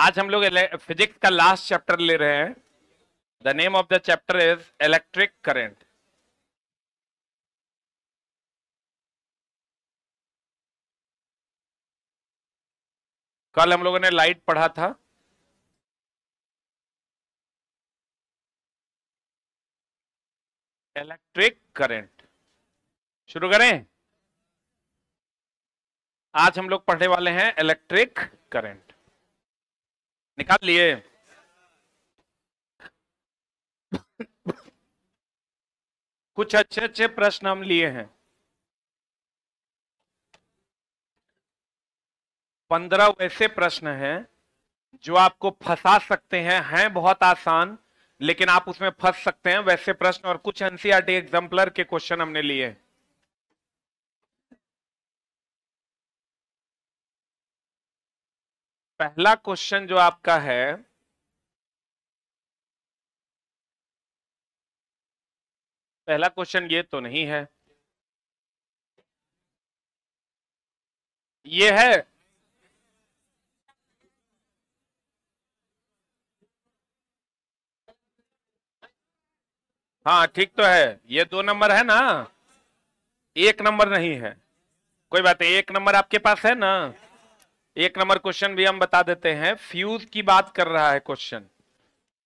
आज हम लोग फिजिक्स का लास्ट चैप्टर ले रहे हैं the name of the chapter is electric current कल हम लोगों ने लाइट पढ़ा था इलेक्ट्रिक करंट शुरू करें आज हम लोग पढ़ने वाले हैं इलेक्ट्रिक करंट निकाल लिए कुछ अच्छे अच्छे प्रश्न हम लिए हैं पंद्रह वैसे प्रश्न हैं जो आपको फंसा सकते हैं हैं बहुत आसान लेकिन आप उसमें फंस सकते हैं वैसे प्रश्न और कुछ एनसीआरटी एग्जाम्पलर के क्वेश्चन हमने लिए हैं पहला क्वेश्चन जो आपका है पहला क्वेश्चन ये तो नहीं है ये है हाँ ठीक तो है ये दो नंबर है ना एक नंबर नहीं है कोई बात है एक नंबर आपके पास है ना एक नंबर क्वेश्चन भी हम बता देते हैं फ्यूज की बात कर रहा है क्वेश्चन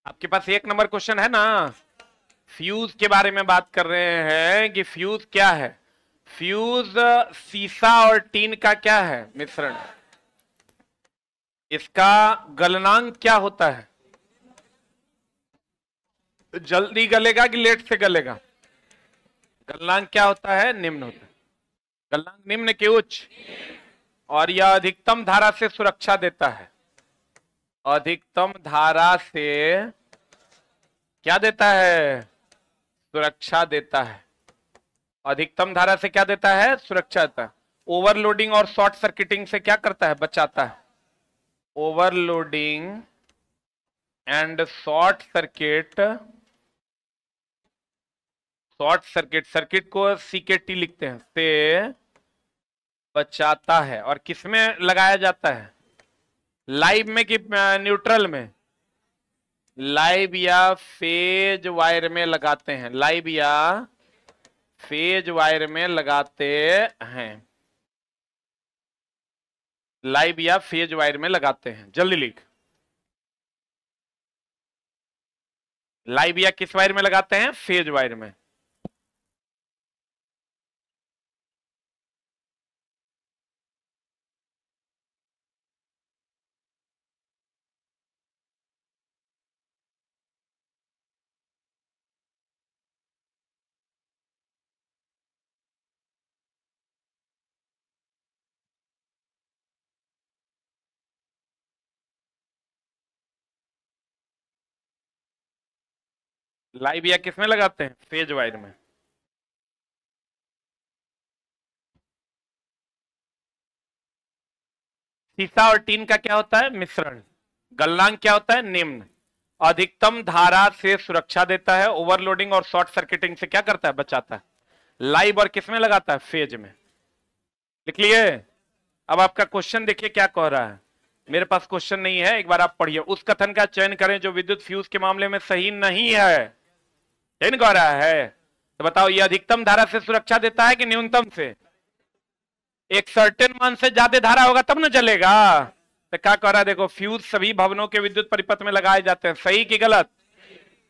आपके पास एक नंबर क्वेश्चन है ना फ्यूज के बारे में बात कर रहे हैं कि फ्यूज क्या है फ्यूज सीसा और टीन का क्या है मिश्रण इसका गलनांक क्या होता है जल्दी गलेगा कि लेट से गलेगा गलनांक क्या होता है निम्न होता है गलनांक निम्न के उच्च और यह अधिकतम धारा से सुरक्षा देता है अधिकतम धारा से क्या देता है सुरक्षा देता है अधिकतम धारा से क्या देता है सुरक्षा देता है ओवरलोडिंग और शॉर्ट सर्किटिंग से क्या करता है बचाता है overloading and short circuit short circuit circuit को सीकेटी लिखते हैं से बचाता है और किसमें लगाया जाता है लाइव में कि न्यूट्रल में लाइव या फेज वायर में लगाते हैं लाइव या फेज वायर में लगाते हैं लाइव या फेज वायर में लगाते हैं जल्दी लिख लाइव या किस वायर में लगाते हैं फेज वायर में लाइव या किसमें लगाते हैं फेज वायर में सीसा और टीन का क्या होता है मिश्रण गल्लांग क्या होता है निम्न अधिकतम धारा से सुरक्षा देता है ओवरलोडिंग और शॉर्ट सर्किटिंग से क्या करता है बचाता है लाइव और किसमें लगाता है फेज में लिख लिए अब आपका क्वेश्चन देखिए क्या कह रहा है मेरे पास क्वेश्चन नहीं है एक बार आप पढ़िए उस कथन का चयन करें जो विद्युत फ्यूज के मामले में सही नहीं है दिन गौ रहा है तो बताओ ये अधिकतम धारा से सुरक्षा देता है कि न्यूनतम से एक सर्टेन मान से ज्यादा धारा होगा तब ना चलेगा तो क्या कह रहा है देखो फ्यूज सभी भवनों के विद्युत परिपथ में लगाए जाते हैं सही की गलत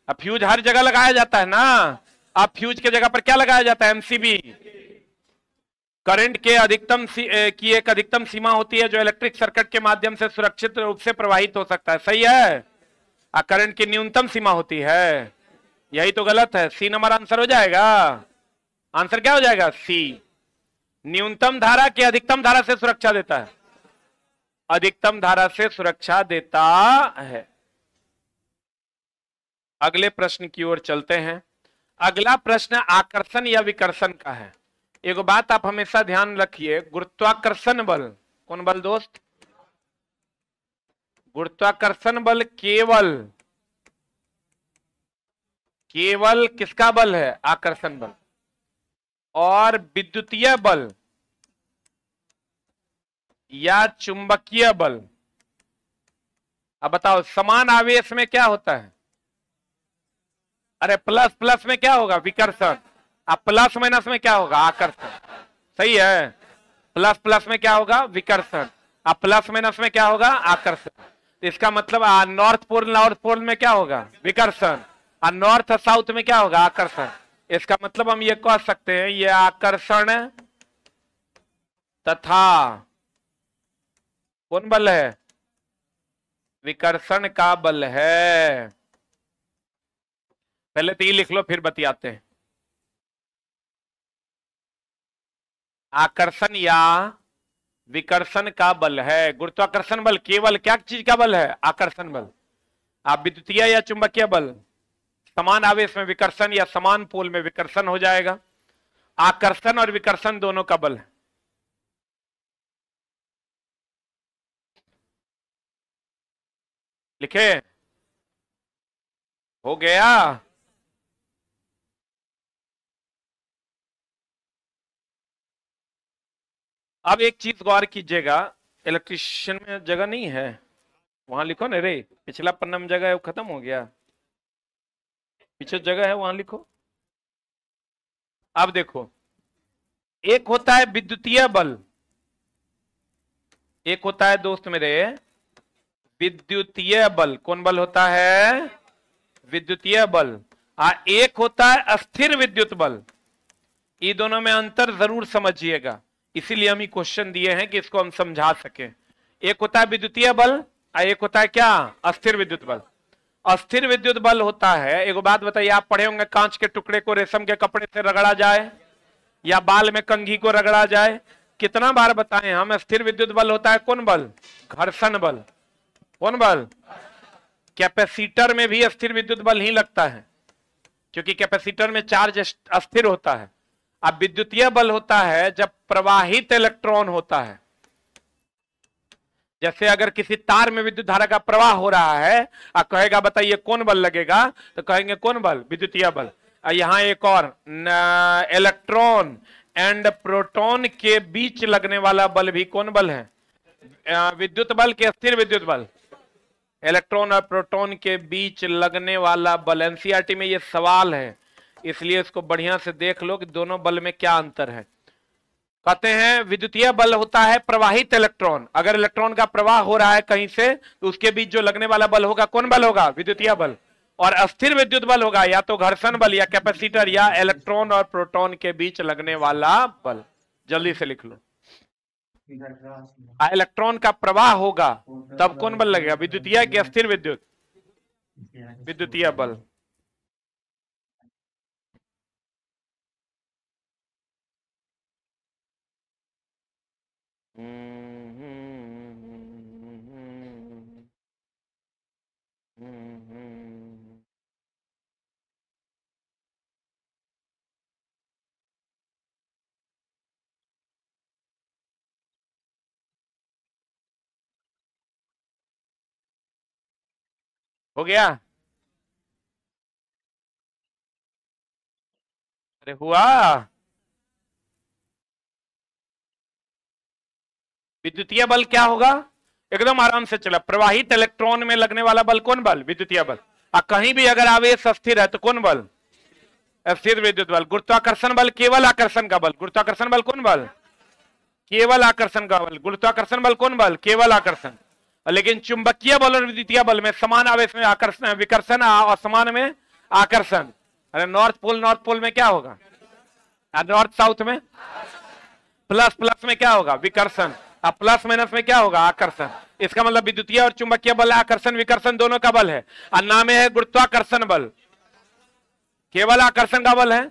अब फ्यूज हर जगह लगाया जाता है ना अब फ्यूज के जगह पर क्या लगाया जाता है एमसीबी करंट के अधिकतम की एक अधिकतम सीमा होती है जो इलेक्ट्रिक सर्किट के माध्यम से सुरक्षित रूप से प्रवाहित हो सकता है सही है और करंट की न्यूनतम सीमा होती है यही तो गलत है सी नंबर आंसर हो जाएगा आंसर क्या हो जाएगा सी न्यूनतम धारा के अधिकतम धारा से सुरक्षा देता है अधिकतम धारा से सुरक्षा देता है अगले प्रश्न की ओर चलते हैं अगला प्रश्न आकर्षण या विकर्षण का है एक बात आप हमेशा ध्यान रखिए गुरुत्वाकर्षण बल कौन बल दोस्त गुरुत्वाकर्षण बल केवल केवल किसका बल है आकर्षण बल और विद्युतीय बल या चुंबकीय बल अब बताओ समान आवेश में क्या होता है अरे प्लस प्लस में क्या होगा विकर्षण अब प्लस माइनस में क्या होगा आकर्षण सही है प्लस प्लस में क्या होगा विकर्षण अब प्लस माइनस में क्या होगा आकर्षण इसका मतलब नॉर्थ पोल नॉर्थ पोल में क्या होगा विकर्षण और नॉर्थ और साउथ में क्या होगा आकर्षण इसका मतलब हम ये कह सकते हैं ये आकर्षण तथा कौन बल है विकर्षण का बल है पहले तो ये लिख लो फिर बतियाते हैं आकर्षण या विकर्षण का बल है गुरुत्वाकर्षण बल केवल क्या चीज का बल है आकर्षण बल आप विद्युतीय या चुंबकीय बल समान आवेश में विकर्षण या समान पोल में विकर्षण हो जाएगा आकर्षण और विकर्षण दोनों का बल है लिखे हो गया अब एक चीज गौर कीजिएगा इलेक्ट्रिशियन में जगह नहीं है वहां लिखो ना रे पिछला पन्ना में जगह है वो खत्म हो गया पीछे जगह है वहां लिखो अब देखो एक होता है विद्युतीय बल एक होता है दोस्त मेरे विद्युतीय बल कौन बल होता है विद्युतीय बल आ एक होता है अस्थिर विद्युत बल ये दोनों में अंतर जरूर समझिएगा इसीलिए हम ये क्वेश्चन दिए हैं कि इसको हम समझा सके एक होता है विद्युतीय बल और एक होता है क्या अस्थिर विद्युत बल अस्थिर विद्युत बल होता है एक बात बताइए आप पढ़े होंगे कांच के टुकड़े को रेशम के कपड़े से रगड़ा जाए या बाल में कंघी को रगड़ा जाए कितना बार बताएं हम स्थिर विद्युत बल होता है कौन बल घर्षण बल कौन बल कैपेसिटर में भी स्थिर विद्युत बल ही लगता है क्योंकि कैपेसिटर में चार्ज अस्थिर होता है अब विद्युतीय बल होता है जब प्रवाहित इलेक्ट्रॉन होता है जैसे अगर किसी तार में विद्युत धारा का प्रवाह हो रहा है और कहेगा बताइए कौन बल लगेगा तो कहेंगे कौन बल विद्युतीय बल यहाँ एक और इलेक्ट्रॉन एंड प्रोटॉन के बीच लगने वाला बल भी कौन बल है विद्युत बल के स्थिर विद्युत बल इलेक्ट्रॉन और प्रोटॉन के बीच लगने वाला बल एनसीआरटी e में ये सवाल है इसलिए इसको बढ़िया से देख लो कि दोनों बल में क्या अंतर है कहते हैं विद्युतीय बल होता है प्रवाहित इलेक्ट्रॉन अगर इलेक्ट्रॉन का प्रवाह हो रहा है कहीं से तो उसके बीच जो लगने वाला बल होगा कौन बल होगा विद्युतीय बल और अस्थिर विद्युत बल होगा या तो घर्षण बल या कैपेसिटर या इलेक्ट्रॉन और प्रोटॉन के बीच लगने वाला बल जल्दी से लिख लो इलेक्ट्रॉन का प्रवाह होगा तब कौन बल लगेगा विद्युतीय की अस्थिर विद्युत विद्युतीय बल हो गया अरे हुआ विद्युतीय बल क्या होगा एकदम आराम से चला प्रवाहित इलेक्ट्रॉन में लगने वाला बल कौन बल विद्युतीय बल आ कहीं भी अगर आवेश अस्थिर है तो कौन बल अस्थिर विद्युत बल गुरुत्वाकर्षण बल केवल आकर्षण का बल गुरुत्वाकर्षण बल कौन बल केवल आकर्षण का बल गुरुत्वाकर्षण बल कौन बल केवल आकर्षण लेकिन चुंबकीय बल और विद्युतीय बल में समान आवेश में आकर्षण विकर्षण और समान में आकर्षण अरे नॉर्थ पोल नॉर्थ पोल में क्या होगा नॉर्थ साउथ में प्लस प्लस में क्या होगा विकर्षण प्लस माइनस में क्या होगा आकर्षण इसका मतलब विद्युतीय और चुंबकीय बल आकर्षण विकर्षण दोनों का बल है और नाम है गुरुत्वाकर्षण बल केवल आकर्षण का बल है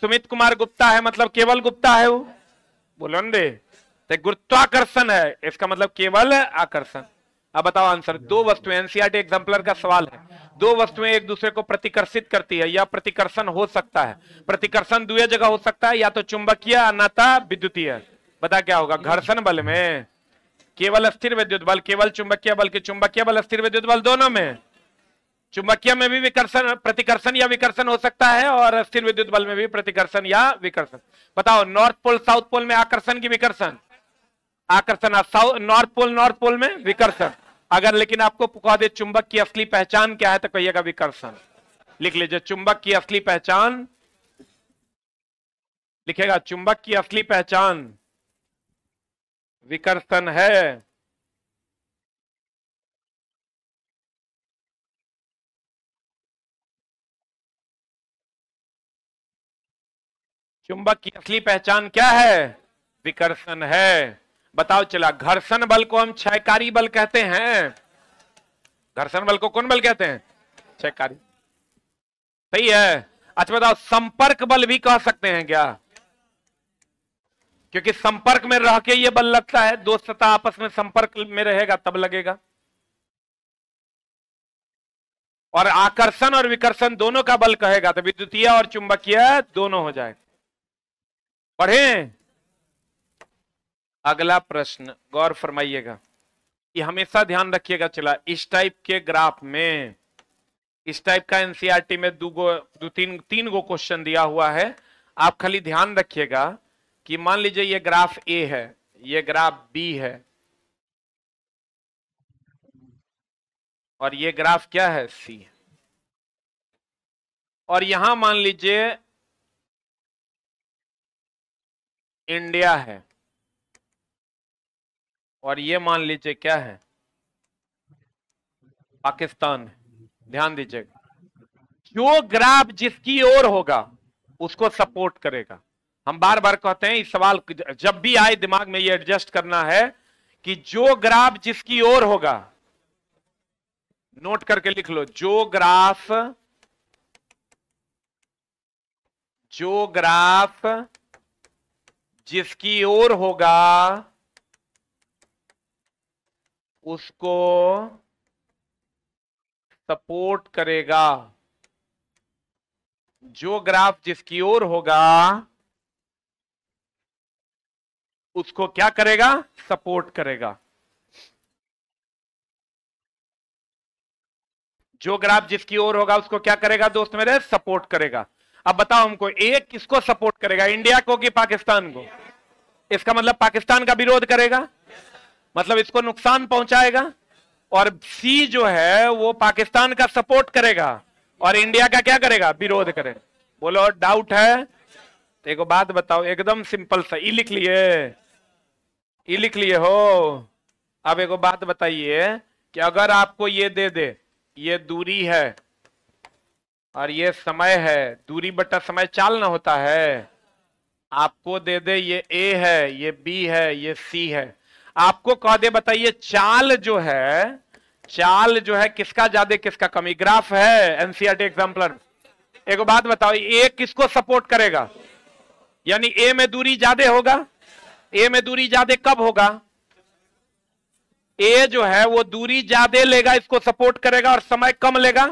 सुमित कुमार गुप्ता है मतलब केवल गुप्ता है वो बोलो दे तो गुरुत्वाकर्षण है इसका मतलब केवल आकर्षण अब बताओ आंसर दो वस्तुएं एनसीआरटी एग्जाम्पलर e का सवाल है दो वस्तुएं एक दूसरे को प्रतिकर्षित करती है या प्रतिकर्षण हो सकता है प्रतिकर्षण दो जगह हो सकता है या तो चुंबकीय अन्यथा विद्युतीय बता क्या होगा घर्षण बल में केवल स्थिर विद्युत बल केवल चुंबकीय बल के चुंबकीय बल स्थिर विद्युत बल दोनों में चुंबकीय में भी विकर्षण प्रतिकर्षण या विकर्षण हो सकता है और स्थिर विद्युत बल में भी प्रतिकर्षण या विकर्षण बताओ नॉर्थ पोल साउथ पोल में आकर्षण की विकर्षण आकर्षण नॉर्थ पोल नॉर्थ पोल में विकर्षण अगर लेकिन आपको पुका दे चुंबक की असली पहचान क्या है तो कहिएगा विकर्षण लिख लीजिए चुंबक की असली पहचान लिखेगा चुंबक की असली पहचान विकर्षण है चुंबक की असली पहचान क्या है विकर्षण है बताओ चला घर्षण बल को हम छयकारी बल कहते हैं घर्षण बल को कौन बल कहते हैं छयकारी सही है अच्छा बताओ संपर्क बल भी कह सकते हैं क्या क्योंकि संपर्क में रह के ये बल लगता है दोस्तता आपस में संपर्क में रहेगा तब लगेगा और आकर्षण और विकर्षण दोनों का बल कहेगा तो विद्युतीय और चुंबकीय दोनों हो जाए पढ़े अगला प्रश्न गौर फरमाइएगा ये हमेशा ध्यान रखिएगा चला इस टाइप के ग्राफ में इस टाइप का एनसीआरटी e में दो गो दो तीन तीन गो क्वेश्चन दिया हुआ है आप खाली ध्यान रखिएगा कि मान लीजिए ये ग्राफ ए है ये ग्राफ बी है और ये ग्राफ क्या है सी और यहां मान लीजिए इंडिया है और ये मान लीजिए क्या है पाकिस्तान ध्यान दीजिएगा जो ग्राफ जिसकी ओर होगा उसको सपोर्ट करेगा हम बार बार कहते हैं इस सवाल जब भी आए दिमाग में ये एडजस्ट करना है कि जो ग्राफ जिसकी ओर होगा नोट करके लिख लो जो ग्राफ जो ग्राफ जिसकी ओर होगा उसको सपोर्ट करेगा जो ग्राफ जिसकी ओर होगा उसको क्या करेगा सपोर्ट करेगा जो ग्राफ जिसकी ओर होगा उसको क्या करेगा दोस्त मेरे सपोर्ट करेगा अब बताओ हमको एक किसको सपोर्ट करेगा इंडिया को कि पाकिस्तान को इसका मतलब पाकिस्तान का विरोध करेगा मतलब इसको नुकसान पहुंचाएगा और सी जो है वो पाकिस्तान का सपोर्ट करेगा और इंडिया का क्या करेगा विरोध करेगा बोलो डाउट है तो एक बात बताओ एकदम सिंपल सा ई लिख लिए ई लिख लिए हो अब एक बात बताइए कि अगर आपको ये दे दे ये दूरी है और ये समय है दूरी बटा समय चाल ना होता है आपको दे दे ये ए है ये बी है ये सी है आपको कह दे बताइए चाल जो है चाल जो है किसका ज्यादा किसका कमी ग्राफ है एनसीआरटी एग्जाम्पलर एक बात बताओ ए किसको सपोर्ट करेगा यानी ए में दूरी ज्यादा होगा ए में दूरी ज्यादा कब होगा ए जो है वो दूरी ज्यादा लेगा इसको सपोर्ट करेगा और समय कम लेगा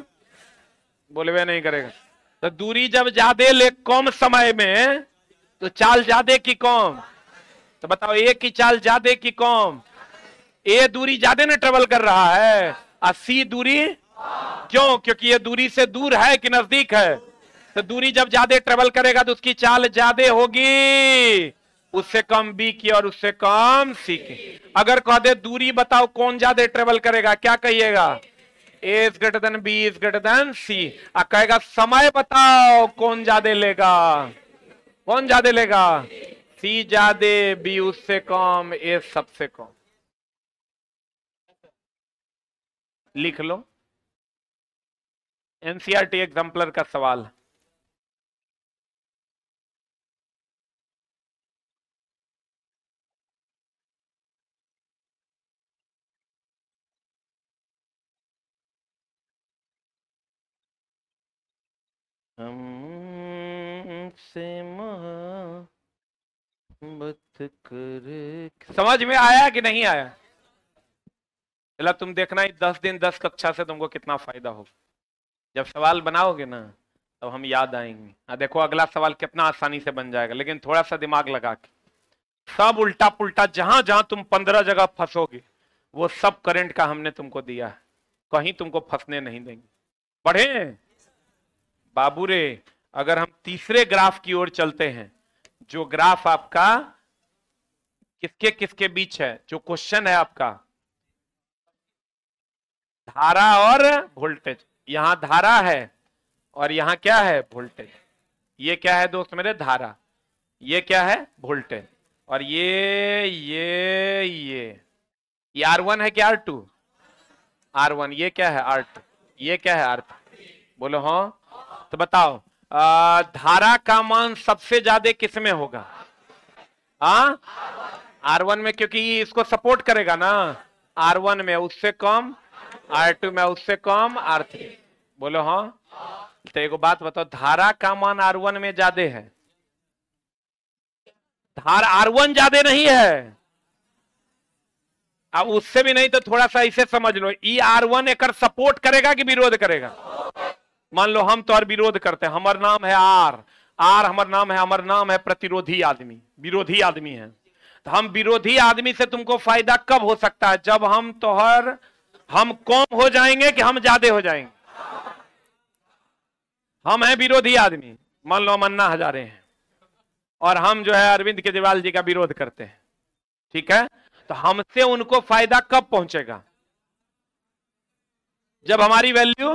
बोले वे नहीं करेगा तो दूरी जब ज्यादा ले कम समय में तो चाल ज्यादा की कम तो बताओ एक की चाल ज्यादा की कौम ए दूरी ज्यादा ने ट्रेवल कर रहा है और सी दूरी क्यों क्योंकि ये दूरी से दूर है कि नजदीक है तो दूरी जब ज्यादा ट्रेवल करेगा तो उसकी चाल ज्यादा होगी उससे कम बी की और उससे कम सी की अगर कह दे दूरी बताओ कौन ज्यादा ट्रेवल करेगा क्या कहिएगा A is greater than B is greater than C और कहेगा समय बताओ कौन ज्यादा लेगा कौन ज्यादा लेगा सी ज्यादे बी उससे कम ए सबसे कम लिख लो एनसीआरटी एग्जाम्पलर e का सवाल है से महा मत कर समझ में आया कि नहीं आया चला तुम देखना ही दस दिन दस कक्षा से तुमको कितना फायदा हो जब सवाल बनाओगे ना तब हम याद आएंगे आ हाँ, देखो अगला सवाल कितना आसानी से बन जाएगा लेकिन थोड़ा सा दिमाग लगा के सब उल्टा पुल्टा जहां जहां तुम पंद्रह जगह फंसोगे वो सब करंट का हमने तुमको दिया है कहीं तुमको फंसने नहीं देंगे पढ़े बाबू रे अगर हम तीसरे ग्राफ की ओर चलते हैं जो ग्राफ आपका किसके किसके बीच है जो क्वेश्चन है आपका धारा और वोल्टेज यहां धारा है और यहां क्या है वोल्टेज ये क्या है दोस्त मेरे धारा ये क्या है वोल्टेज और ये ये ये आर वन है क्या आर टू आर वन ये क्या है आर टू ये क्या है आर थ्री बोलो हाँ तो बताओ धारा का मान सबसे ज्यादा किस में होगा हाँ आर वन में क्योंकि इसको सपोर्ट करेगा ना आर वन में उससे कम आर टू में उससे कम आर थ्री बोलो हाँ तो एक बात बताओ धारा का मान आर वन में ज्यादा है धार आर वन ज्यादा नहीं है अब उससे भी नहीं तो थोड़ा सा इसे समझ लो ई आर वन एक सपोर्ट करेगा कि विरोध करेगा मान लो हम तो और विरोध करते हैं हमार नाम है आर आर हमार नाम है हमार नाम है प्रतिरोधी आदमी विरोधी आदमी है तो हम विरोधी आदमी से तुमको फायदा कब हो सकता है जब हम तोहर हम कौम हो जाएंगे कि हम ज्यादा हो जाएंगे हम हैं विरोधी आदमी मान लो हम अन्ना हजारे हैं और हम जो है अरविंद केजरीवाल जी का विरोध करते हैं ठीक है तो हमसे उनको फायदा कब पहुंचेगा जब हमारी वैल्यू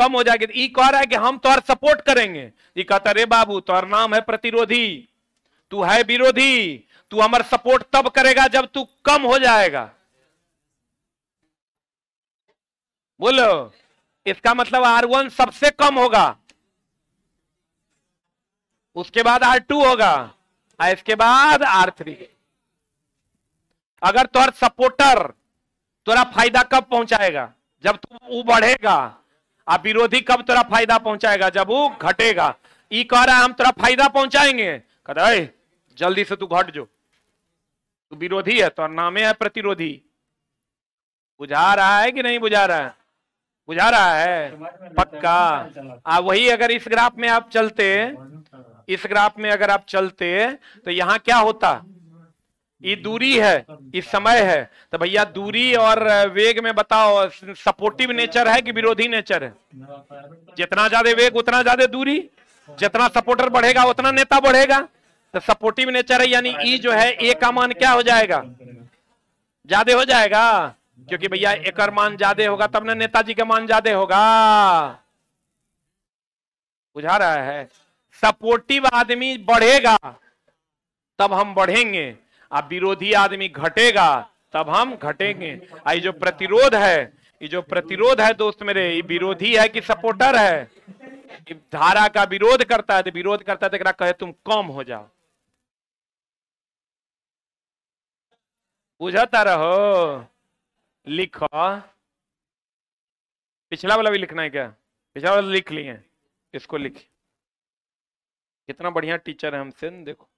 कम हो जाएगी तो ई कह रहा है कि हम तोहर सपोर्ट करेंगे ये कहता रे बाबू तोर नाम है प्रतिरोधी तू है विरोधी तू हमार सपोर्ट तब करेगा जब तू कम हो जाएगा बोलो इसका मतलब आर वन सबसे कम होगा उसके बाद आर टू होगा और इसके बाद आर थ्री अगर तोर सपोर्टर तोरा फायदा कब पहुंचाएगा जब तू बढ़ेगा अब विरोधी कब तोरा फायदा पहुंचाएगा जब वो घटेगा ई कह रहा है हम तोरा फायदा पहुंचाएंगे कहता है जल्दी से तू घट जो तू विरोधी है तो नामे है प्रतिरोधी बुझा रहा है कि नहीं बुझा रहा है बुझा रहा है पक्का आ वही अगर इस ग्राफ में आप चलते इस ग्राफ में अगर आप चलते तो यहाँ क्या होता ये दूरी है ये समय है तो भैया दूरी और वेग में बताओ सपोर्टिव नेचर है कि विरोधी नेचर है जितना ज्यादा वेग उतना ज्यादा दूरी जितना सपोर्टर बढ़ेगा उतना नेता बढ़ेगा तो सपोर्टिव नेचर है यानी ई e जो है ए का मान क्या हो जाएगा ज्यादा हो जाएगा क्योंकि भैया एकर मान ज्यादा होगा तब ना नेताजी का मान ज्यादा होगा बुझा रहा है सपोर्टिव आदमी बढ़ेगा तब हम बढ़ेंगे आप विरोधी आदमी घटेगा तब हम घटेंगे आई जो प्रतिरोध है ये जो प्रतिरोध है दोस्त मेरे ये विरोधी है कि सपोर्टर है धारा का विरोध करता है तो विरोध करता है तो कहे तुम कम हो जाओ बुझाता रहो लिख पिछला वाला भी लिखना है क्या पिछला वाला लिख लिए इसको लिख कितना बढ़िया टीचर है हमसे देखो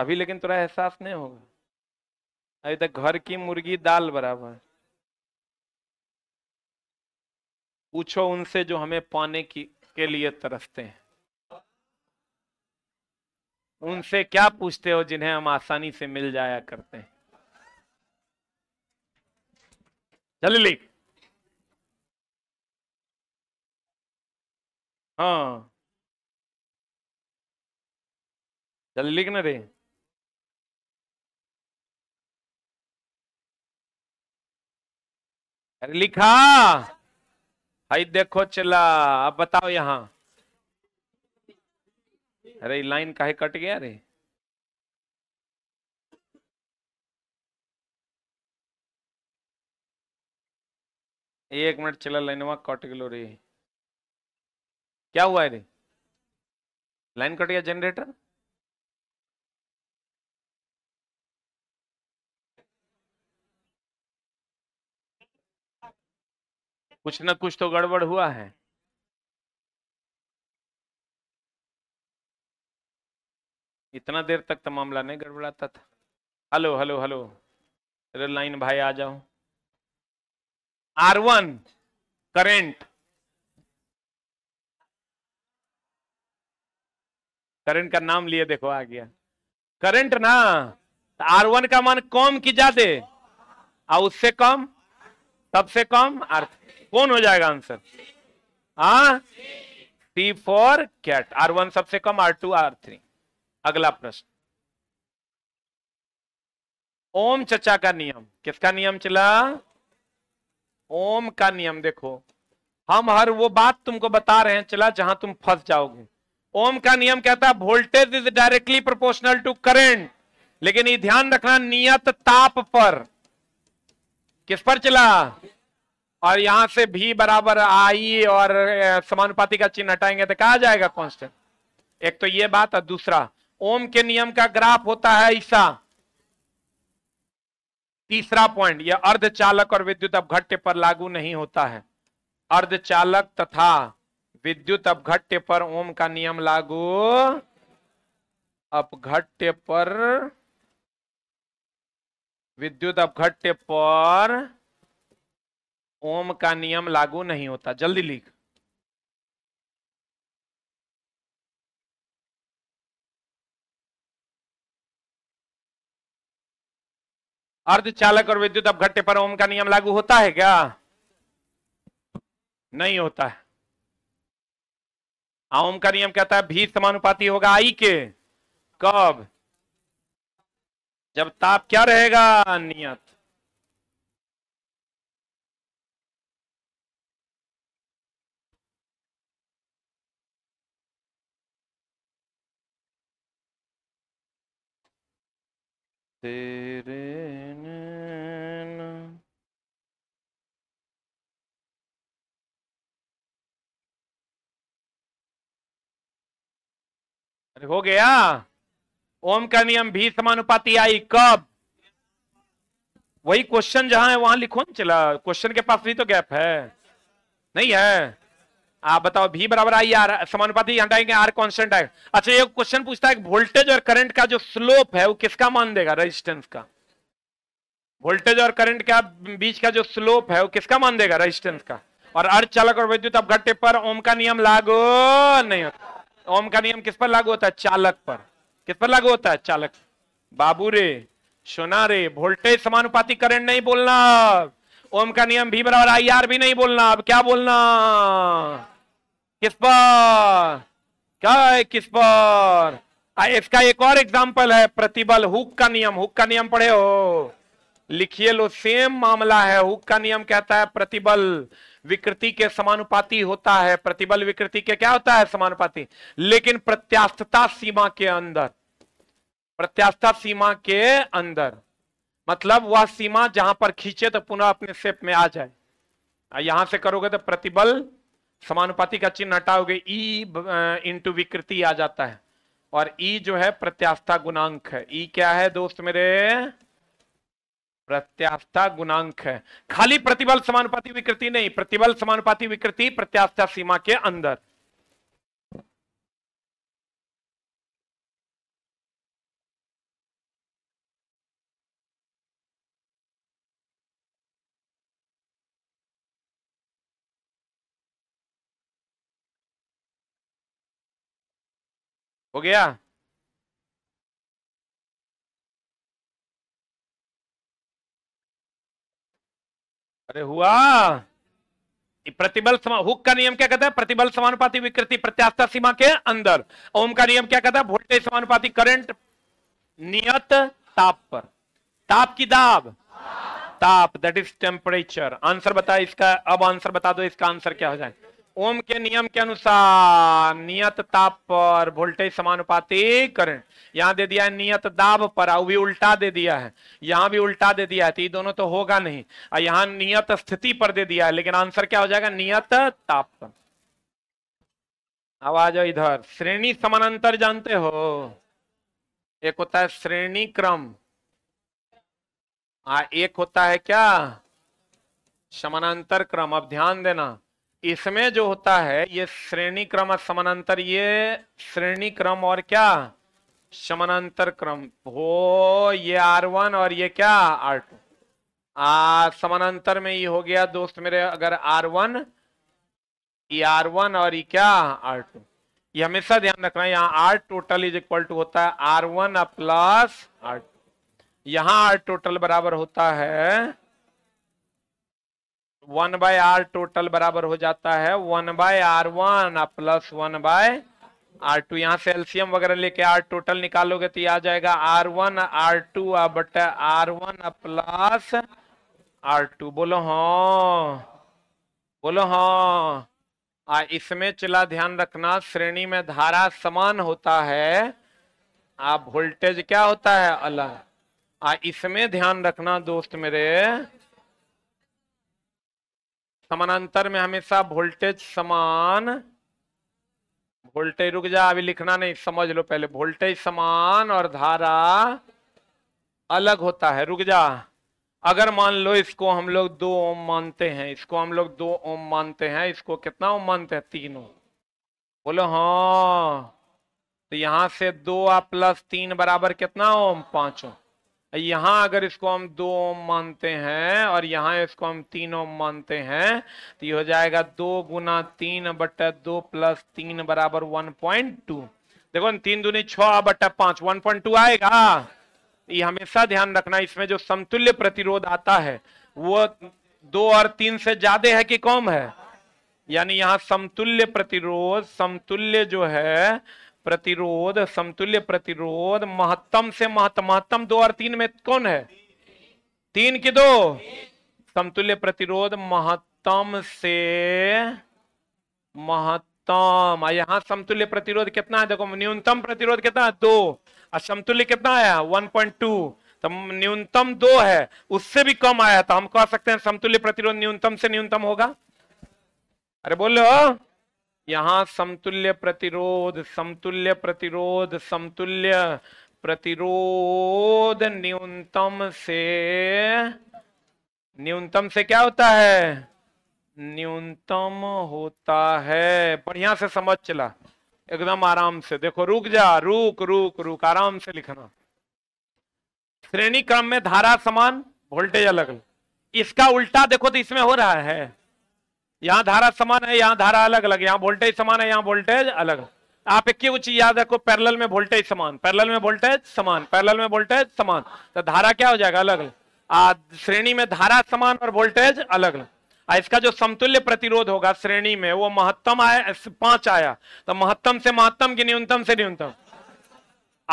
अभी लेकिन थोड़ा एहसास नहीं होगा अभी तक घर की मुर्गी दाल बराबर पूछो उनसे जो हमें पाने की के लिए तरसते हैं उनसे क्या पूछते हो जिन्हें हम आसानी से मिल जाया करते हैं जल्दी लिख हाँ जल्दी लिख ना रे अरे लिखा भाई देखो चला अब बताओ यहाँ अरे लाइन काहे कट गया रे एक मिनट चला लाइनवा कट गलो रे क्या हुआ है रे लाइन कट गया जनरेटर कुछ ना कुछ तो गड़बड़ हुआ है इतना देर तक तो मामला नहीं गड़बड़ाता था hello hello hello rail line भाई आ जाओ आर वन करेंट करंट का नाम लिए देखो आ गया करंट ना तो आर वन का मान कम की ज्यादा और उससे कम सबसे कम आर कौन हो जाएगा आंसर हाँ C for cat R one सबसे कम आर टू आर थ्री अगला प्रश्न ओम चचा का नियम किसका नियम चला ओम का नियम देखो हम हर वो बात तुमको बता रहे हैं चला जहां तुम फंस जाओगे ओम का नियम कहता है voltage is directly proportional to current लेकिन ये ध्यान रखना नियत ताप पर किस पर चला और यहां से भी बराबर आई और समानुपाति का चिन्ह हटाएंगे तो कहा जाएगा कॉन्स्टेंट एक तो ये बात और दूसरा ओम के नियम का ग्राफ होता है ऐसा तीसरा पॉइंट यह अर्धचालक और विद्युत अपघट्य पर लागू नहीं होता है अर्धचालक तथा विद्युत अपघट्य पर ओम का नियम लागू अपघट्य पर विद्युत अपघट्य पर ओम का नियम लागू नहीं होता जल्दी लिख अर्धचालक और विद्युत अपघट्य पर ओम का नियम लागू होता है क्या नहीं होता है ओम का नियम कहता है भी समानुपाती होगा आई के कब जब ताप क्या रहेगा नियत तेरे अरे हो गया ओम का नियम भी समानुपाति आई कब वही क्वेश्चन जहां है वहां लिखो ना चला क्वेश्चन के पास भी तो गैप है नहीं है आप बताओ भी बराबर आई आर समानुपाती हटाएंगे आर कॉन्स्टेंट आएगा अच्छा ये क्वेश्चन पूछता है वोल्टेज और करंट का जो स्लोप है वो किसका मान देगा रेजिस्टेंस का वोल्टेज और करंट का बीच का जो स्लोप है वो किसका मान देगा रेजिस्टेंस का और अर्ध चालक और विद्युत अपघट्य पर ओम का नियम लागू नहीं होता ओम का नियम किस पर लागू होता है चालक पर किस पर लागू होता है चालक बाबू रे सोना रे वोल्टेज समानुपाती करंट नहीं बोलना ओम का नियम भी बराबर आई आर भी नहीं बोलना अब क्या बोलना किस पर क्या है किस पर इसका एक और एग्जाम्पल है प्रतिबल हुक का नियम हुक का नियम पढ़े हो लिखिए लो सेम मामला है हुक का नियम कहता है प्रतिबल विकृति के समानुपाती होता है प्रतिबल विकृति के क्या होता है समानुपाती लेकिन प्रत्यास्थता सीमा के अंदर प्रत्यास्थता सीमा के अंदर मतलब वह सीमा जहां पर खींचे तो पुनः अपने सेप में आ जाए यहां से करोगे तो प्रतिबल समानुपाती का चिन्ह हटाओगे ई इंटू विकृति आ जाता है और ई जो है प्रत्यास्था गुणांक है ई क्या है दोस्त मेरे प्रत्यास्था गुणांक है खाली प्रतिबल समानुपाती विकृति नहीं प्रतिबल समानुपाती विकृति प्रत्यास्था सीमा के अंदर हो गया अरे हुआ प्रतिबल हुक का नियम क्या कहता है प्रतिबल समानुपाती विकृति प्रत्यास्था सीमा के अंदर ओम का नियम क्या कहता है वोल्टेज समानुपाती करंट नियत ताप पर ताप की दाब ताप दैट इज टेम्परेचर आंसर बताए इसका अब आंसर बता दो इसका आंसर क्या हो जाए ओम के नियम के अनुसार नियत ताप पर वोल्टेज समानुपातिक करंट यहां दे दिया है नियत दाब पर और भी उल्टा दे दिया है यहां भी उल्टा दे दिया है तो ये दोनों तो होगा नहीं और यहां नियत स्थिति पर दे दिया है लेकिन आंसर क्या हो जाएगा नियत ताप पर अब आ जाओ इधर श्रेणी समानांतर जानते हो एक होता है श्रेणी क्रम आ एक होता है क्या समानांतर क्रम अब ध्यान देना इसमें जो होता है ये श्रेणी क्रम और समानांतर ये श्रेणी क्रम और क्या समानांतर क्रम हो ये R1 और ये क्या R2 आ समानांतर में ये हो गया दोस्त मेरे अगर R1 ये वन और ये क्या R2 ये हमेशा ध्यान रखना है यहाँ R total is equal to होता है R1 वन प्लस आर यहाँ R टोटल बराबर होता है वन बाय आर टोटल बराबर हो जाता है one by R one plus one by R two यहाँ से एल्सियम वगैरह लेके आर टोटल निकालोगे तो आ जाएगा R one R two but R one plus R two बोलो हाँ बोलो हाँ आ इसमें चला ध्यान रखना श्रेणी में धारा समान होता है आ वोल्टेज क्या होता है अलग आ इसमें ध्यान रखना दोस्त मेरे समानांतर में हमेशा वोल्टेज समान वोल्टेज रुक जा अभी लिखना नहीं समझ लो पहले वोल्टेज समान और धारा अलग होता है रुक जा अगर मान लो इसको हम लोग दो ओम मानते हैं इसको हम लोग दो ओम मानते हैं इसको कितना ओम मानते हैं तीन ओम बोलो हाँ तो यहां से दो आ प्लस तीन बराबर कितना ओम पांच ओम यहाँ अगर इसको हम दो ओम मानते हैं और यहाँ इसको हम तीन ओम मानते हैं तो ये हो जाएगा दो गुना तीन बट दो प्लस तीन बराबर वन पॉइंट टू देखो तीन दूनी छ बटा पांच वन पॉइंट टू आएगा ये हमेशा ध्यान रखना इसमें जो समतुल्य प्रतिरोध आता है वो दो और तीन से ज्यादा है कि कम है यानी यहाँ समतुल्य प्रतिरोध समतुल्य जो है प्रतिरोध समतुल्य प्रतिरोध महत्तम से महत्तम महत्तम दो और तीन में कौन है तीन की दो समतुल्य प्रतिरोध महत्तम से महत्तम यहां समतुल्य प्रतिरोध कितना है देखो न्यूनतम प्रतिरोध कितना है दो और समतुल्य कितना आया वन पॉइंट टू तो न्यूनतम दो है उससे भी कम आया तो हम कह सकते हैं समतुल्य प्रतिरोध न्यूनतम से न्यूनतम होगा अरे बोलो यहाँ समतुल्य प्रतिरोध समतुल्य प्रतिरोध समतुल्य प्रतिरोध न्यूनतम से न्यूनतम से क्या होता है न्यूनतम होता है बढ़िया से समझ चला एकदम आराम से देखो रुक जा रुक रुक रुक आराम से लिखना श्रेणी क्रम में धारा समान वोल्टेज अलग इसका उल्टा देखो तो इसमें हो रहा है यहां धारा समान है यहां धारा अलग अलग यहां वोल्टेज समान है यहां वोल्टेज अलग आप एक ही चीज याद रखो पैरेलल में वोल्टेज समान पैरेलल में वोल्टेज समान पैरेलल में वोल्टेज समान तो धारा क्या हो जाएगा अलग श्रेणी में धारा समान और वोल्टेज अलग अलग इसका जो समतुल्य प्रतिरोध होगा श्रेणी में वो महत्तम आया पांच आया तो महत्तम से महत्तम की न्यूनतम से न्यूनतम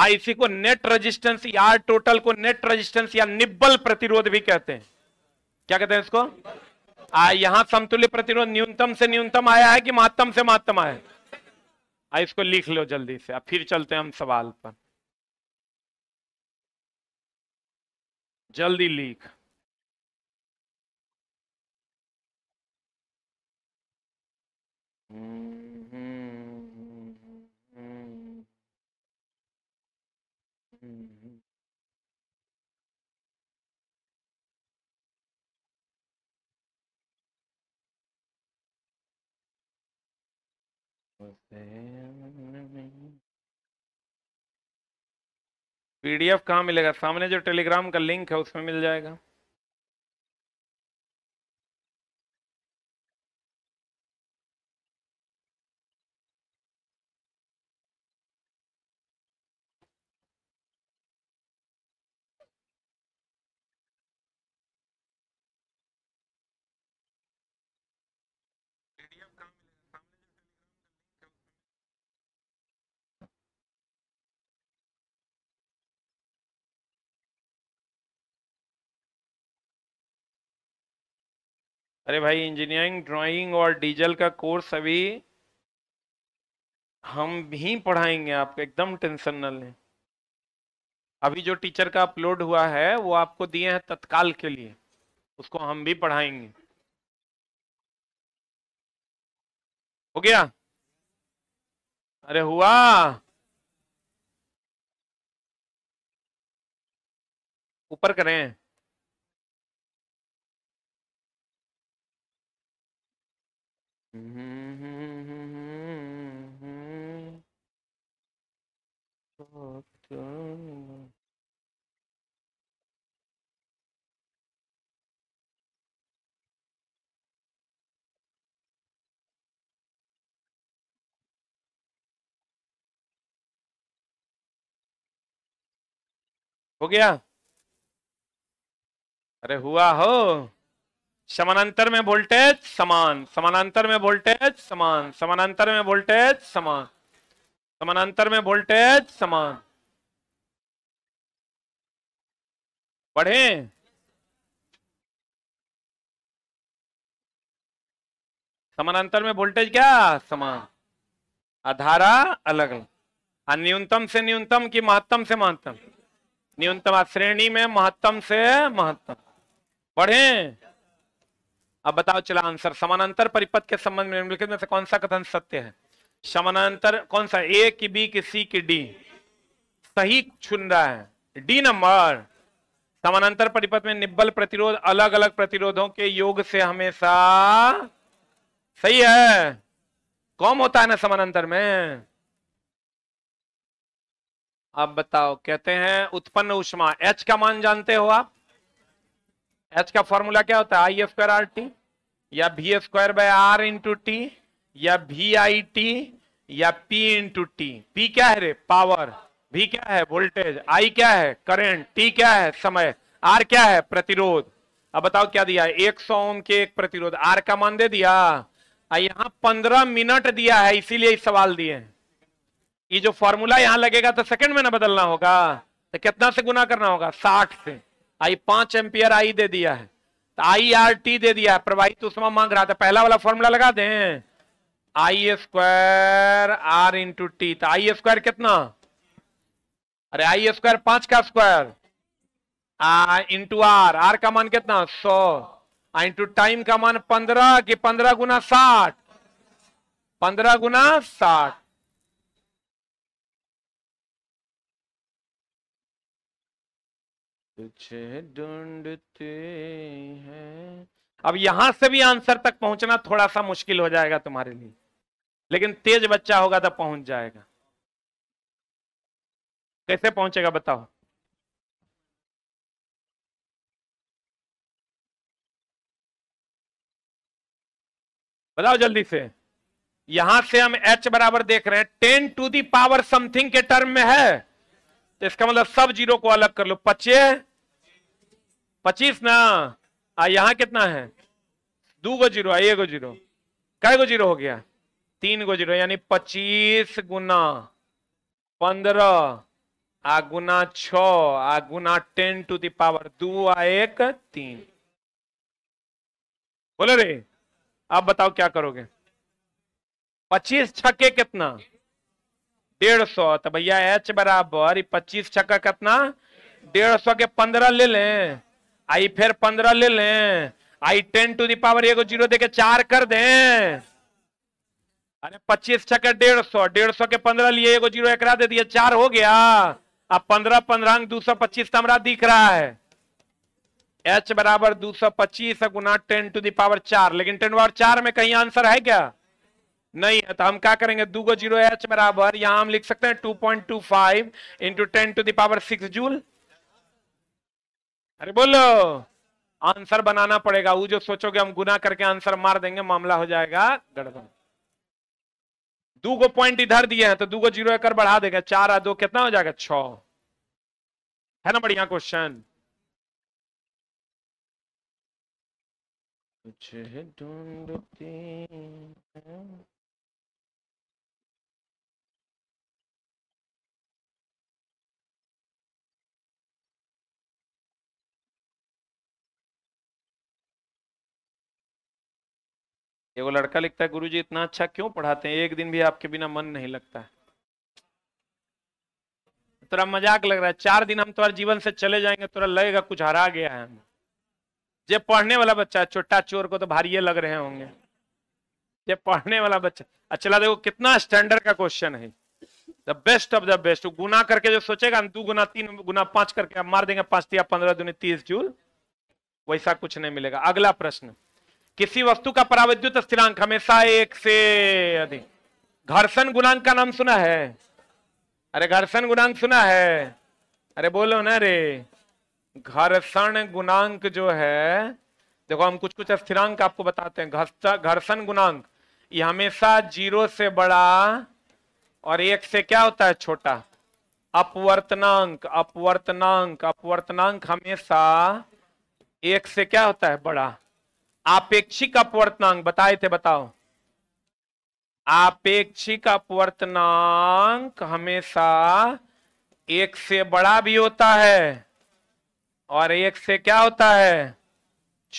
आईसी को नेट रेजिस्टेंस या टोटल को नेट रेजिस्टेंस या निब्बल प्रतिरोध भी कहते हैं क्या कहते हैं इसको आ, यहां समतुल्य प्रतिरोध न्यूनतम से न्यूनतम आया है कि महत्तम से महत्तम आया है आ, इसको लिख लो जल्दी से अब फिर चलते हैं हम सवाल पर जल्दी लिख हम्म, हम्म। पीडीएफ कहाँ मिलेगा सामने जो टेलीग्राम का लिंक है उसमें मिल जाएगा अरे भाई इंजीनियरिंग ड्राइंग और डीजल का कोर्स अभी हम भी पढ़ाएंगे आपको एकदम टेंशन न लें अभी जो टीचर का अपलोड हुआ है वो आपको दिए हैं तत्काल के लिए उसको हम भी पढ़ाएंगे हो गया अरे हुआ ऊपर करें हो गया अरे हुआ हो समानांतर में वोल्टेज समान समानांतर में वोल्टेज समान समानांतर में वोल्टेज समान समानांतर में वोल्टेज समान पढ़े समानांतर में वोल्टेज क्या समान आधारा अलग अलग न्यूनतम से न्यूनतम की महत्तम से महत्तम न्यूनतम श्रेणी में महत्तम से महत्तम पढ़ें अब बताओ चला आंसर समानांतर परिपथ के संबंध में निम्नलिखित में से कौन सा कथन सत्य है समानांतर कौन सा ए की बी की सी की डी सही चुन रहा है डी नंबर समानांतर परिपथ में निब्बल प्रतिरोध अलग अलग प्रतिरोधों के योग से हमेशा सही है कौन होता है ना समानांतर में अब बताओ कहते हैं उत्पन्न उष्मा एच का मान जानते हो आप एच का फॉर्मूला क्या होता है I F square R T या भी F square by R into T या भी आई टी या पी इंटू टी पी क्या है रे पावर भी क्या है वोल्टेज आई क्या है करंट टी क्या है समय आर क्या है प्रतिरोध अब बताओ क्या दिया है एक सौ ओम के एक प्रतिरोध आर का मान दे दिया यहाँ पंद्रह मिनट दिया है इसीलिए इस सवाल दिए ये जो फॉर्मूला यहाँ लगेगा तो सेकंड में ना बदलना होगा तो कितना से गुना करना होगा साठ से आई पांच एम्पियर आई दे दिया है तो आई आर टी दे दिया है प्रवाहित उसमें मांग रहा था पहला वाला फॉर्मूला लगा दें I square R into T तो आई स्क्वायर कितना अरे आई स्क्वायर पांच का स्क्वायर इंटू आर आर का मान कितना सौ इंटू टाइम का मान पंद्रह कि पंद्रह गुना साठ पंद्रह गुना साठ तुझे ढूंढते हैं अब यहां से भी आंसर तक पहुंचना थोड़ा सा मुश्किल हो जाएगा तुम्हारे लिए लेकिन तेज बच्चा होगा तो पहुंच जाएगा कैसे पहुंचेगा बताओ बताओ जल्दी से यहां से हम h बराबर देख रहे हैं ten to the power something के टर्म में है तो इसका मतलब सब जीरो को अलग कर लो पच्चीस पच्चीस ना आ यहाँ कितना है दो गो जीरो आ गो जीरो कै गो जीरो हो गया तीन गो जीरो यानी पच्चीस गुना पंद्रह आ गुना छ आ गुना टेन टू दावर दो आ एक तीन बोले रे आप बताओ क्या करोगे पच्चीस छक्के कितना डेढ़ सौ तो भैया एच बराबर पच्चीस छक्का कितना डेढ़ सौ के पंद्रह ले लें आई फिर पंद्रह ले लें आई टेन टू दावर एगो जीरो देके चार कर दें अरे पच्चीस छक्के डेढ़ सौ डेढ़ सौ के पंद्रह लिए एक जीरो एक दे दिए चार हो गया अब पंद्रह पंद्रह दो सौ पच्चीस तमरा दिख रहा है एच बराबर दो सौ पच्चीस गुना टेन टू दावर चार लेकिन टेन पावर चार में कहीं आंसर है क्या नहीं है तो हम क्या करेंगे दू गो जीरो एच बराबर यहां हम लिख सकते हैं two point two five into ten to the power six joule अरे बोलो आंसर बनाना पड़ेगा वो जो सोचोगे हम गुना करके आंसर मार देंगे मामला हो जाएगा गड़बड़ दो गो पॉइंट इधर दिए हैं तो दो गो जीरो एकर बढ़ा देगा चार आ दो कितना हो जाएगा छ है ना बढ़िया क्वेश्चन ढूंढती ये वो लड़का लिखता है गुरुजी इतना अच्छा क्यों पढ़ाते हैं एक दिन भी आपके बिना मन नहीं लगता है तेरा मजाक लग रहा है चार दिन हम तुम्हारे जीवन से चले जाएंगे तुरा लगेगा कुछ हरा गया है जब पढ़ने वाला बच्चा छोटा चोर को तो भारी लग रहे होंगे ये पढ़ने वाला बच्चा अच्छा देखो कितना स्टैंडर्ड का क्वेश्चन है the best of the best गुना करके जो सोचेगा दो गुना तीन गुना पांच करके मार देंगे पांच या पंद्रह दुनिया तीस जूल वैसा कुछ नहीं मिलेगा अगला प्रश्न किसी वस्तु का पराविद्युत स्थिरांक हमेशा एक से अधिक घर्षण गुणांक का नाम सुना है अरे घर्षण गुणांक सुना है अरे बोलो ना रे घर्षण गुणांक जो है देखो हम कुछ कुछ स्थिरांक आपको बताते हैं घर्षण गुणांक ये हमेशा जीरो से बड़ा और एक से क्या होता है छोटा अपवर्तनांक अपवर्तनांक अपवर्तनांक हमेशा एक से क्या होता है बड़ा आपेक्षिक अपवर्तनांक बताए थे बताओ आपेक्षिक अपवर्तनांक हमेशा एक से बड़ा भी होता है और एक से क्या होता है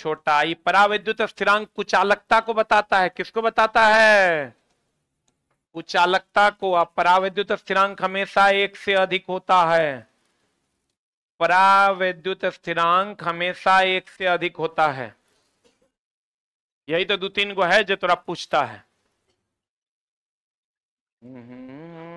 छोटा ये पराविद्युत स्थिरांक कुचालकता को बताता है किसको बताता है कुचालकता को अपराविद्युत पराविद्युत स्थिरांक हमेशा एक से अधिक होता है पराविद्युत स्थिरांक हमेशा एक से अधिक होता है यही तो दो तीन गो है जो तोरा पूछता है हम्म,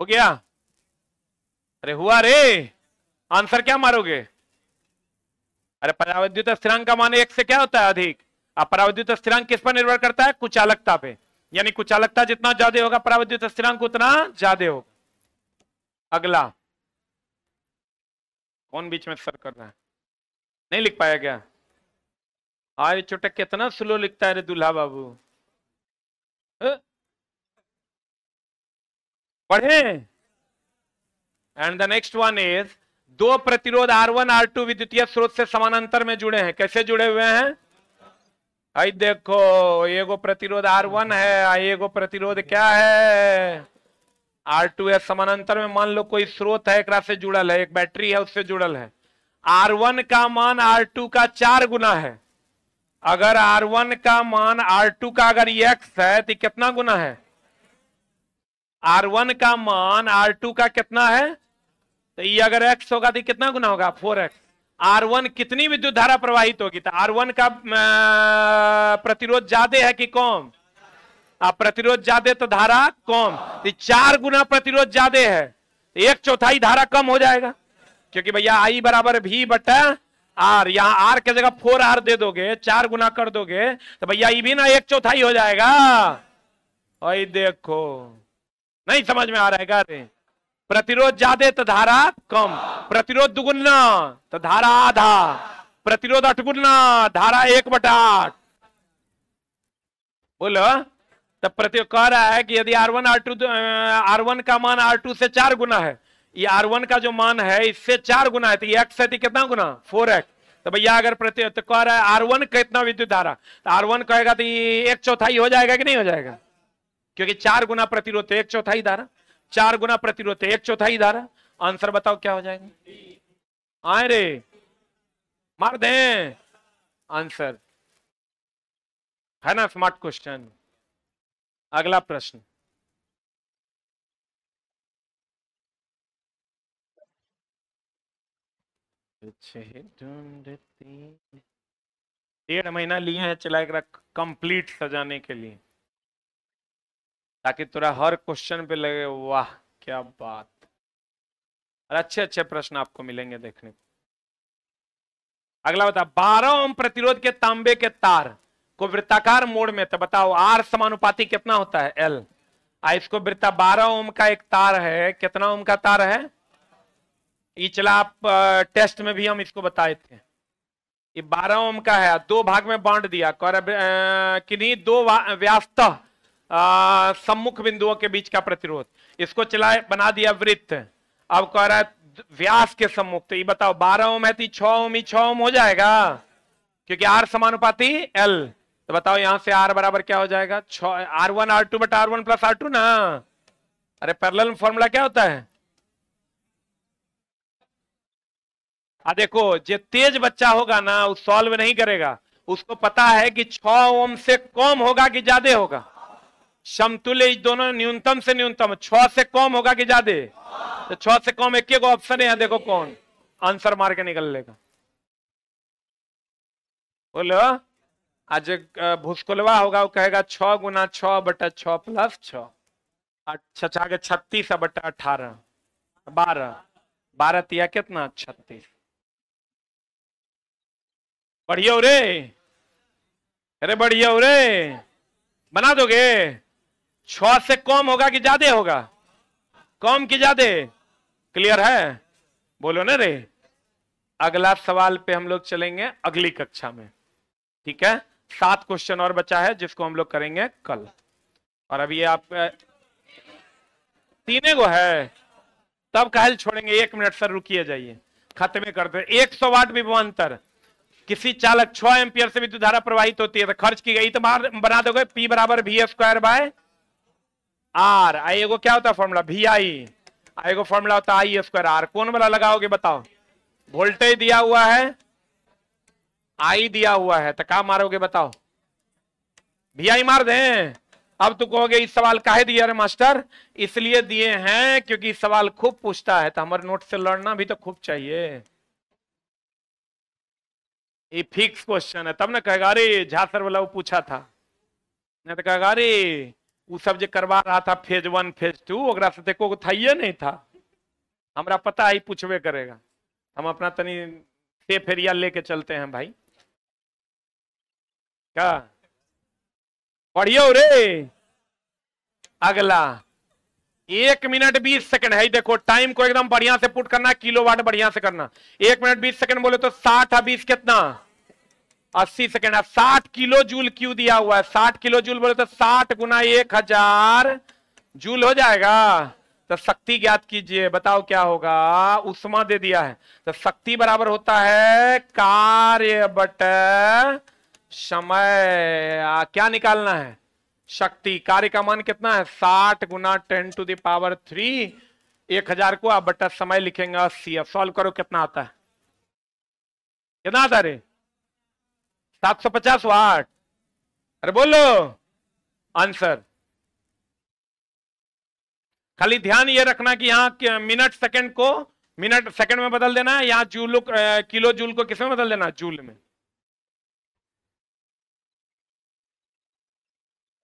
हो गया अरे हुआ रे आंसर क्या मारोगे अरे परावैद्युत स्थिरांक का मान एक से क्या होता है अधिक आप परावैद्युत स्थिरांक किस पर निर्भर करता है कुचालकता पे यानी कुचालकता जितना ज्यादा होगा परावैद्युत स्थिरांक उतना ज्यादा होगा अगला कौन बीच में सर कर रहा है नहीं लिख पाया क्या आय चुटक कितना स्लो लिखता है रे दूल्हा बाबू पढ़े and the next one is दो प्रतिरोध आर वन आर टू विद्युतीय स्रोत से समानांतर में जुड़े हैं कैसे जुड़े हुए हैं आई देखो एगो प्रतिरोध आर वन है एगो प्रतिरोध क्या है आर टू है समानांतर में मान लो कोई स्रोत है एक से जुड़ल है एक बैटरी है उससे जुड़ल है आर वन का मान आर टू का चार गुना है अगर आर वन का मान आर टू का अगर एक्स है तो कितना गुना है आर वन का मान आर टू का कितना है तो ये अगर एक्स होगा तो कितना गुना होगा फोर एक्स आर वन कितनी विद्युत धारा प्रवाहित होगी तो वन का प्रतिरोध ज्यादा है कि कम आप प्रतिरोध ज्यादा तो धारा कम तो चार गुना प्रतिरोध ज्यादा है तो एक चौथाई धारा कम हो जाएगा क्योंकि भैया आई बराबर भी बटा आर यहाँ आर की जगह फोर आर दे दोगे चार गुना कर दोगे तो भैया ये भी ना एक चौथाई हो जाएगा देखो नहीं समझ में आ रहा है क्या प्रतिरोध ज्यादा तो धारा कम प्रतिरोध दुगुना तो धारा आधा प्रतिरोध अठगुना धारा एक बटा आठ बोलो तब प्रति कह रहा है कि यदि R one R two R one का मान आर टू से चार गुना है ये आर वन का जो मान है इससे चार गुना है तो ये एक्स है कितना गुना फोर एक्स तो भैया अगर प्रति तो कह रहा है आर वन कितना विद्युत धारा तो आर वन कहेगा तो ये एक चौथाई हो जाएगा कि नहीं हो जाएगा क्योंकि चार गुना प्रतिरोध तो एक चौथाई धारा चार गुना प्रतिरोध तो एक चौथाई धारा आंसर बताओ क्या हो जाएगा आए रे मार दे आंसर है ना स्मार्ट क्वेश्चन अगला प्रश्न डेढ़ महीना लिए हैं चिलाएगा कंप्लीट सजाने के लिए ताकि तुरा हर क्वेश्चन पे लगे वाह क्या बात और अच्छे अच्छे प्रश्न आपको मिलेंगे देखने को अगला बता बारह ओम प्रतिरोध के तांबे के तार को वृत्ताकार मोड़ में तो बताओ आर समानुपाति कितना होता है एल आ इसको वृत्ता बारह ओम का एक तार है कितना ओम का तार है इचला आप टेस्ट में भी हम इसको बताए थे ये बारह ओम का है दो भाग में बांट दिया किन्हीं दो व्यास्त सम्मुख बिंदुओं के बीच का प्रतिरोध इसको चलाए बना दिया वृत्त अब कह रहा है व्यास के सम्मुख तो ये बताओ बारह ओम है तो छ ओम ही छ ओम हो जाएगा क्योंकि आर समानुपाती एल तो बताओ यहां से आर बराबर क्या हो जाएगा छ R one R two but R one plus R two ना अरे पैरल फॉर्मूला क्या होता है आ देखो जो तेज बच्चा होगा ना वो सॉल्व नहीं करेगा उसको पता है कि छ ओम से कम होगा कि ज्यादा होगा समतुल्य दोनों न्यूनतम से न्यूनतम छ से कम होगा कि ज्यादा तो छ से कम एक को ऑप्शन है देखो कौन आंसर मार के निकल लेगा बोलो आज भूसकोलवा होगा वो कहेगा छ गुना छ बटा छ प्लस छा के छत्तीस बटा अठारह बारह बारह तिया कितना छत्तीस बढ़िया रे अरे बढ़िया रे बना दोगे छ से कम होगा कि ज्यादा होगा कम कि ज्यादा क्लियर है बोलो ना रे अगला सवाल पे हम लोग चलेंगे अगली कक्षा में ठीक है सात क्वेश्चन और बचा है जिसको हम लोग करेंगे कल और अभी आप तीने गो है तब कहल छोड़ेंगे एक मिनट सर रुकिए जाइए खत्मे करते एक सौ वाट विभवान्तर किसी चालक छह एम्पियर से विद्युत धारा प्रवाहित होती है तो खर्च की गई तो बना दोगे पी बराबर भी स्क्वायर बाय आर आई एगो क्या होता है फॉर्मूला भी आई आई एगो फॉर्मूला होता है आई एफ कर आर कौन वाला लगाओगे बताओ वोल्टेज दिया हुआ है आई दिया हुआ है तो कहा मारोगे बताओ भी आई मार दें अब तू तो कहोगे इस सवाल काहे दिया रे मास्टर इसलिए दिए हैं क्योंकि सवाल खूब पूछता है तो हमारे नोट से लड़ना भी तो खूब चाहिए ये फिक्स क्वेश्चन है तब ना कहेगा अरे झासर वाला वो पूछा था नहीं तो कहेगा अरे सब जो करवा रहा था फेज वन फेज टू ओकरा से देखो थाइये नहीं था हमारा पता ही पूछबे करेगा हम अपना तनी से फेरिया लेके चलते हैं भाई क्या पढ़ियो रे अगला एक मिनट बीस सेकंड है देखो टाइम को एकदम बढ़िया से पुट करना किलो वाट बढ़िया से करना एक मिनट बीस सेकंड बोले तो साठ बीस कितना अस्सी सेकेंड साठ किलो जूल क्यू दिया हुआ है साठ किलो जूल बोले तो साठ गुना एक हजार जूल हो जाएगा तो शक्ति ज्ञात कीजिए बताओ क्या होगा उष्मा दे दिया है तो शक्ति बराबर होता है कार्य बट समय क्या निकालना है शक्ति कार्य का मान कितना है साठ गुना टेन टू दावर थ्री एक हजार को आप बटा समय लिखेंगे अस्सी सॉल्व करो कितना आता है कितना आता है सात सौ पचास वाट अरे बोलो आंसर खाली ध्यान ये रखना कि यहाँ मिनट सेकंड को मिनट सेकंड में बदल देना है यहाँ जूल किलो जूल को किस में बदल देना जूल में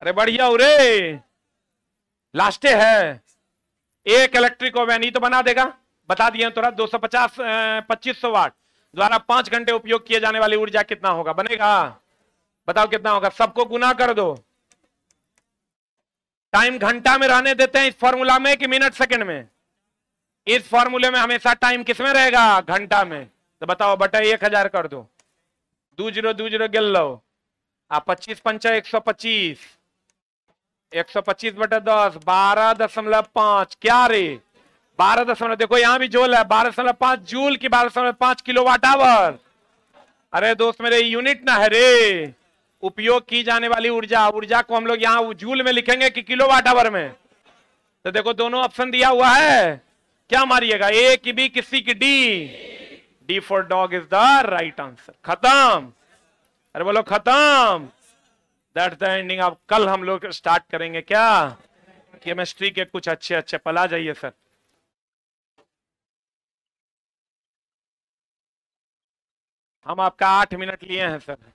अरे बढ़िया उरे लास्टे है एक इलेक्ट्रिक ओवन ही तो बना देगा बता दिए थोड़ा दो सौ पचास पच्चीस सौ वाट द्वारा पांच घंटे उपयोग किए जाने वाली ऊर्जा कितना होगा बनेगा बताओ कितना होगा सबको गुना कर दो टाइम घंटा में रहने देते हैं इस फॉर्मूला में कि मिनट सेकंड में इस फॉर्मूले में हमेशा टाइम किसमें रहेगा घंटा में तो बताओ बटा एक हजार कर दो दू जीरो दू जीरो गिल लो आप पच्चीस पंचा एक सौ पच्चीस एक सौ पच्चीस बटा दस बारह दशमलव पांच क्या रे बारह दशमलव देखो यहां भी जोल है बारह दशमलव पांच जूल की बारह दशमलव पांच किलो वाट आवर अरे दोस्त मेरे यूनिट ना है रे उपयोग की जाने वाली ऊर्जा ऊर्जा को हम लोग यहाँ जूल में लिखेंगे कि किलो वाट आवर में तो देखो दोनों ऑप्शन दिया हुआ है क्या मारिएगा ए की बी किसी की D D for dog is the right answer खत्म अरे बोलो खत्म दैट द एंडिंग अब कल हम लोग स्टार्ट करेंगे क्या केमिस्ट्री के कुछ अच्छे अच्छे पला जाइए सर हम आपका आठ मिनट लिए हैं सर